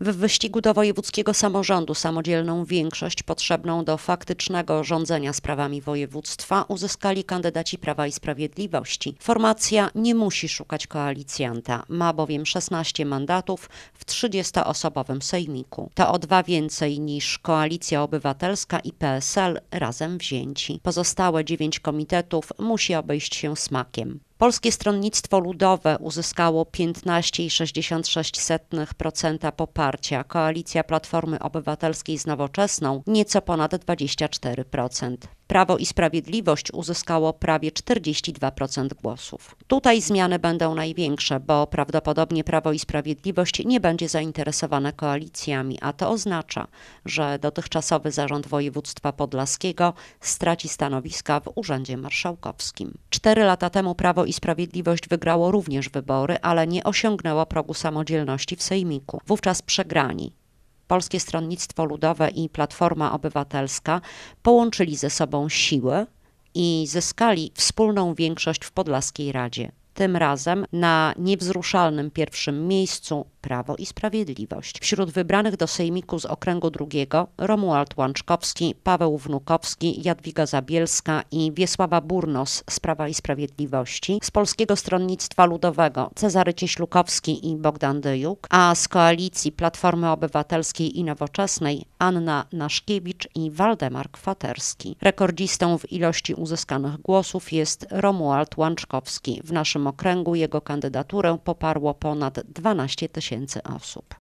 w wyścigu do wojewódzkiego samorządu samodzielną większość potrzebną do faktycznego rządzenia sprawami województwa uzyskali kandydaci Prawa i Sprawiedliwości. Formacja nie musi szukać koalicjanta, ma bowiem 16 mandatów w 30-osobowym sejmiku. To o dwa więcej niż Koalicja Obywatelska i PSL razem wzięci. Pozostałe dziewięć komitetów musi obejść się smakiem. Polskie Stronnictwo Ludowe uzyskało 15,66% poparcia, koalicja Platformy Obywatelskiej z Nowoczesną nieco ponad 24%. Prawo i Sprawiedliwość uzyskało prawie 42% głosów. Tutaj zmiany będą największe, bo prawdopodobnie Prawo i Sprawiedliwość nie będzie zainteresowane koalicjami, a to oznacza, że dotychczasowy zarząd województwa podlaskiego straci stanowiska w Urzędzie Marszałkowskim. Cztery lata temu Prawo i Sprawiedliwość wygrało również wybory, ale nie osiągnęło progu samodzielności w Sejmiku. Wówczas przegrani Polskie Stronnictwo Ludowe i Platforma Obywatelska połączyli ze sobą siły i zyskali wspólną większość w Podlaskiej Radzie. Tym razem na niewzruszalnym pierwszym miejscu Prawo i Sprawiedliwość. Wśród wybranych do Sejmiku z okręgu drugiego Romuald Łączkowski, Paweł Wnukowski, Jadwiga Zabielska i Wiesława Burnos z Prawa i Sprawiedliwości, z Polskiego Stronnictwa Ludowego Cezary Cieślukowski i Bogdan Dyjuk, a z koalicji Platformy Obywatelskiej i Nowoczesnej Anna Naszkiewicz i Waldemar Kwaterski. Rekordzistą w ilości uzyskanych głosów jest Romuald Łączkowski. W naszym okręgu jego kandydaturę poparło ponad 12 tysięcy tysięcy osób.